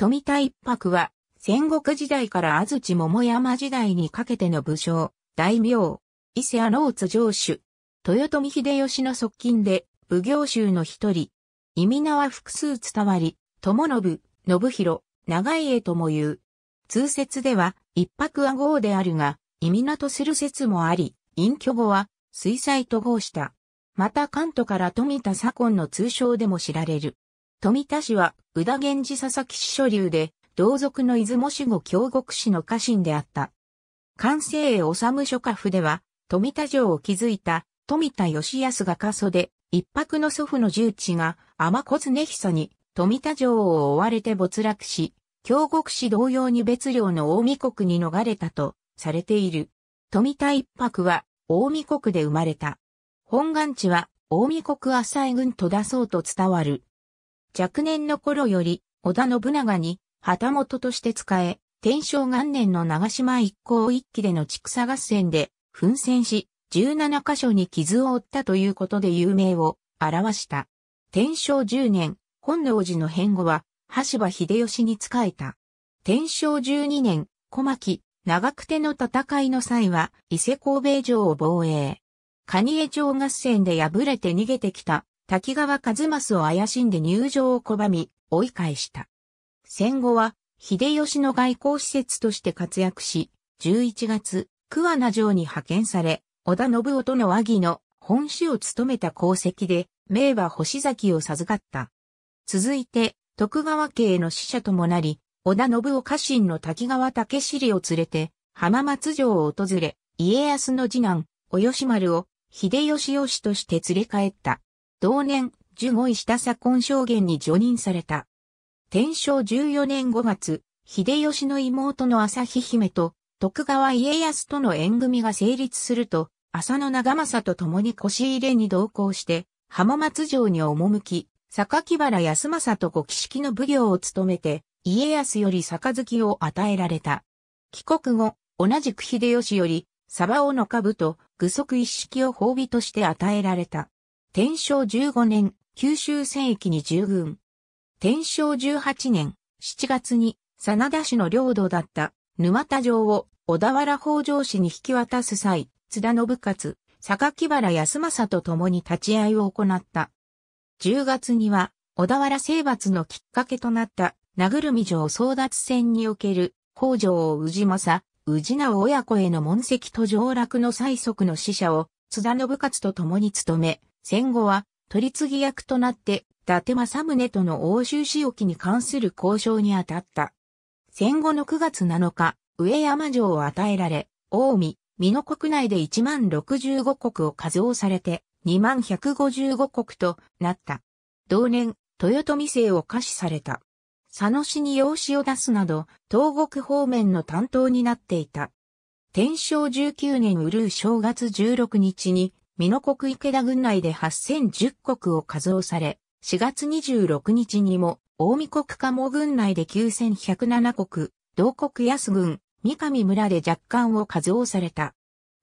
富田一泊は、戦国時代から安土桃山時代にかけての武将、大名、伊勢アローツ城主、豊臣秀吉の側近で、武行衆の一人、意味名は複数伝わり、友信、信弘、長家とも言う。通説では、一泊は豪であるが、意味名とする説もあり、隠居後は、水彩と号した。また関東から富田左近の通称でも知られる。富田氏は、宇田源氏佐々木氏所流で、同族の出雲守護京極氏の家臣であった。関西治諸家府では、富田城を築いた富田義康が過疎で、一泊の祖父の重地が天小常久に富田城を追われて没落し、京極氏同様に別領の大見国に逃れたとされている。富田一泊は大見国で生まれた。本願地は大見国浅井郡戸田そうと伝わる若年の頃より、織田信長に、旗本として使え、天正元年の長島一行一揆での畜草合戦で、奮戦し、17箇所に傷を負ったということで有名を表した。天正10年、本能寺の変後は、橋場秀吉に仕えた。天正12年、小牧、長久手の戦いの際は、伊勢神戸城を防衛。蟹江城合戦で敗れて逃げてきた滝川一正を怪しんで入場を拒み、追い返した。戦後は、秀吉の外交施設として活躍し、11月、桑名城に派遣され、織田信夫との和議の本主を務めた功績で、名馬星崎を授かった。続いて、徳川家への使者ともなり、織田信夫家臣の滝川武尻を連れて、浜松城を訪れ、家康の次男、およし丸を、秀吉しとして連れ帰った。同年、十五位下左近将軍に除任された。天正十四年五月、秀吉の妹の朝日姫と徳川家康との縁組が成立すると、浅野長政と共に腰入れに同行して、浜松城に赴き、榊原康政とご式の奉行を務めて、家康より杯を与えられた。帰国後、同じく秀吉より、鯖尾の株と、具足一式を褒美として与えられた。天正15年、九州戦役に従軍。天正18年、7月に、真田氏の領土だった沼田城を小田原北条氏に引き渡す際、津田信勝、木原康政と共に立ち会いを行った。10月には、小田原征伐のきっかけとなった、名み城争奪戦における、北条を氏政、宇治直親子への門跡と上落の最速の使者を、津田信勝と共に務め、戦後は取次役となって、伊達政宗との欧州仕置きに関する交渉に当たった。戦後の9月7日、上山城を与えられ、近江、美濃国内で1万65国を数をされて、2万155国となった。同年、豊臣姓を可視された。佐野市に養子を出すなど、東国方面の担当になっていた。天正19年うるう正月16日に、美濃国池田郡内で8010石を加増され、4月26日にも、大見国加茂郡内で9107石、同国安郡、三上村で若干を加増された。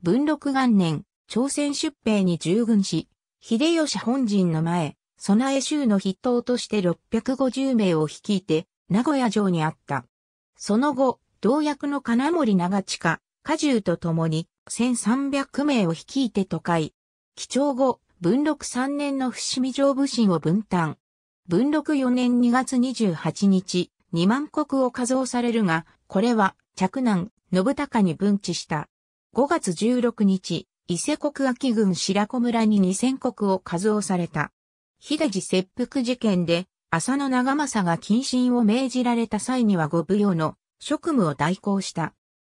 文禄元年、朝鮮出兵に従軍し、秀吉本陣の前、備え州の筆頭として650名を率いて、名古屋城にあった。その後、同役の金森長近、荷重と共に1300名を率いて都会、貴重後、文禄3年の伏見城武神を分担。文禄4年2月28日、2万国を加増されるが、これは、嫡男、信孝に分置した。5月16日、伊勢国秋郡白子村に2000国を加増された。秀治切腹事件で、浅野長政が謹慎を命じられた際には五奉行の職務を代行した。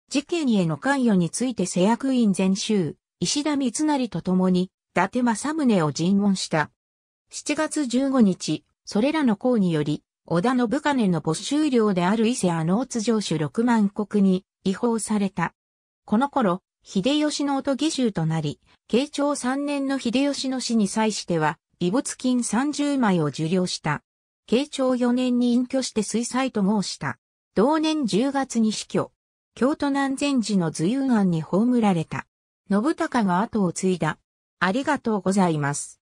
事件への関与について施役院全集、石田三成と共に達政宗を尋問した。7月15日、それらの功により、織田信金の没収量である伊勢阿ー津城主6万国に違法された。この頃、秀吉の音義衆となり、慶長3年の秀吉の死に際しては、遺物金30枚を受領した。慶長4年に隠居して水災と申した。同年10月に死去。京都南禅寺の随雲庵に葬られた。信孝が後を継いだ。ありがとうございます。